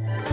Yeah.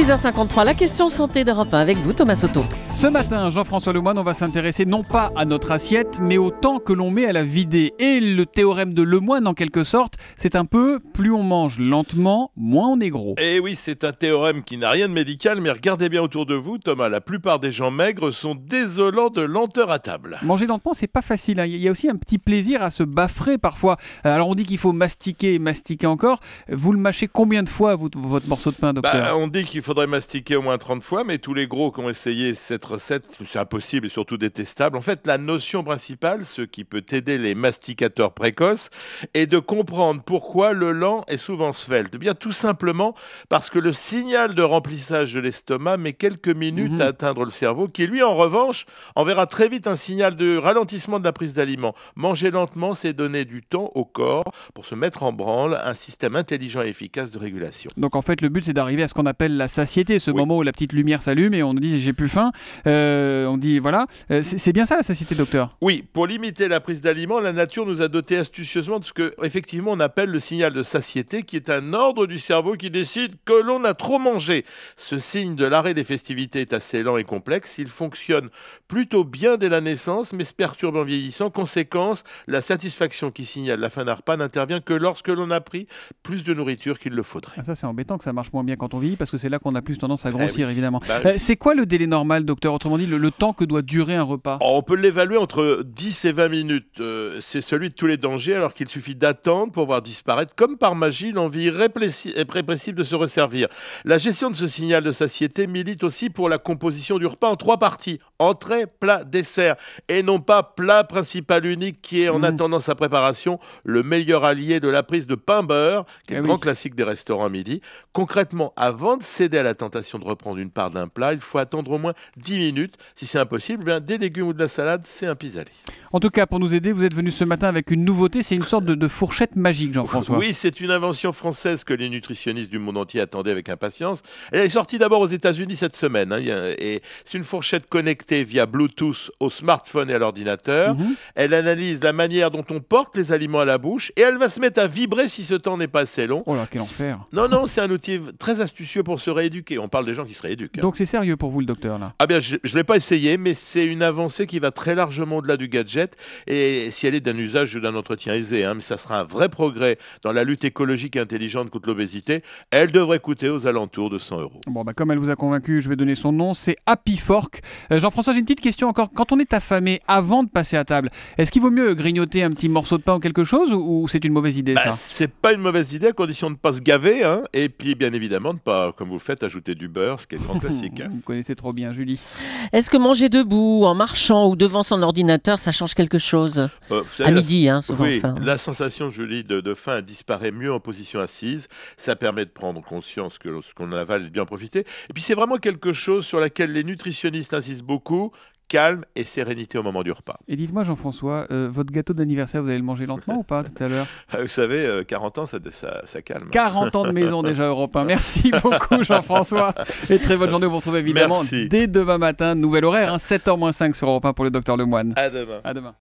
6h53, la question santé d'Europe avec vous, Thomas Soto. Ce matin, Jean-François Lemoine, on va s'intéresser non pas à notre assiette, mais au temps que l'on met à la vider. Et le théorème de Lemoine, en quelque sorte, c'est un peu plus on mange lentement, moins on est gros. Et eh oui, c'est un théorème qui n'a rien de médical, mais regardez bien autour de vous, Thomas, la plupart des gens maigres sont désolants de lenteur à table. Manger lentement, c'est pas facile. Hein. Il y a aussi un petit plaisir à se baffrer parfois. Euh, alors on dit qu'il faut mastiquer et mastiquer encore. Vous le mâchez combien de fois, votre morceau de pain, docteur bah, On dit qu'il faudrait mastiquer au moins 30 fois, mais tous les gros qui ont essayé cette recette, c'est impossible et surtout détestable. En fait, la notion principale, ce qui peut aider les masticateurs précoces, est de comprendre pourquoi le lent est souvent svelte. Eh bien tout simplement parce que le signal de remplissage de l'estomac met quelques minutes mhm. à atteindre le cerveau, qui lui, en revanche, enverra très vite un signal de ralentissement de la prise d'aliments. Manger lentement, c'est donner du temps au corps pour se mettre en branle un système intelligent et efficace de régulation. Donc en fait, le but, c'est d'arriver à ce qu'on appelle la satiété, ce moment où la petite lumière s'allume et on dit j'ai plus faim. Euh, on dit voilà, euh, c'est bien ça la satiété, docteur. Oui, pour limiter la prise d'aliments, la nature nous a doté astucieusement de ce que effectivement on appelle le signal de satiété, qui est un ordre du cerveau qui décide que l'on a trop mangé. Ce signe de l'arrêt des festivités est assez lent et complexe. Il fonctionne plutôt bien dès la naissance, mais se perturbe en vieillissant. Conséquence, la satisfaction qui signale la fin d'un repas n'intervient que lorsque l'on a pris plus de nourriture qu'il le faudrait. Ah, ça, c'est embêtant que ça marche moins bien quand on vieillit, parce que c'est là qu'on a plus tendance à eh grossir, évidemment. Bah euh, c'est quoi le délai normal, docteur Autrement dit, le, temps que doit durer un repas oh, On peut l'évaluer entre 10 et 20 minutes. Euh, c'est celui de tous les dangers, alors qu'il suffit d'attendre pour voir disparaître, comme par magie, l'envie répressive de se resservir. La gestion de ce signal de satiété milite aussi pour la composition du repas en trois parties entrée, plat, dessert, et non pas plat principal unique qui est, en mmh. attendant sa préparation, le meilleur allié de la prise de pain-beurre, qui est le eh grand classique des restaurants à midi. Concrètement, avant de céder à la tentation de reprendre une part d'un plat, il faut attendre au moins 10 minutes. Si c'est impossible, eh bien, des légumes ou de la salade, c'est un pis aller. En tout cas, pour nous aider, vous êtes venu ce matin avec une nouveauté, c'est une sorte de, fourchette magique, Jean-François. Oui, c'est une invention française que les nutritionnistes du monde entier attendaient avec impatience. Elle est sortie d'abord aux États-Unis cette semaine. Hein. et c'est une fourchette connectée via Bluetooth au smartphone et à l'ordinateur. Mhm. Elle analyse la manière dont on porte les aliments à la bouche et elle va se mettre à vibrer si ce temps n'est pas assez long. Oh là, quel enfer Non, non, c'est un outil très astucieux pour se éduqué, On parle des gens qui seraient éduqués. Hein. Donc c'est sérieux pour vous le docteur là Ah bien, je ne l'ai pas essayé, mais c'est une avancée qui va très largement au-delà du gadget. Et si elle est d'un usage ou d'un entretien aisé, hein, mais ça sera un vrai progrès dans la lutte écologique et intelligente contre l'obésité, elle devrait coûter aux alentours de 100 euros. Bon, bah, comme elle vous a convaincu, je vais donner son nom, c'est Happy Fork. Euh, Jean-François, j'ai une petite question encore. Quand on est affamé avant de passer à table, est-ce qu'il vaut mieux grignoter un petit morceau de pain ou quelque chose ou, c'est une mauvaise idée bah, ça C'est pas une mauvaise idée à condition de pas se gaver hein. et puis bien évidemment de pas, comme vous le ajouter du beurre, ce qui est très classique. Vous connaissez trop bien, Julie. Est-ce que manger debout, en marchant ou devant son ordinateur, ça change quelque chose euh, À midi, hein, souvent oui, La sensation, Julie, de, faim disparaît mieux en position assise. Ça permet de prendre conscience que ce qu'on avale, est bien profité. profiter. Et puis c'est vraiment quelque chose sur laquelle les nutritionnistes insistent beaucoup, calme et sérénité au moment du repas. Et dites-moi, Jean-François, euh, votre gâteau d'anniversaire, vous allez le manger lentement ou pas tout à l'heure Vous savez, 40 euh, ans, ça, ça, calme. 40 ans de maison déjà, Europe 1. Merci beaucoup, Jean-François. Et très bonne journée. Vous retrouve évidemment dès demain matin, nouvel horaire, 7h-5 hein, moins sur Europe 1 pour le docteur Lemoine. À demain. À demain.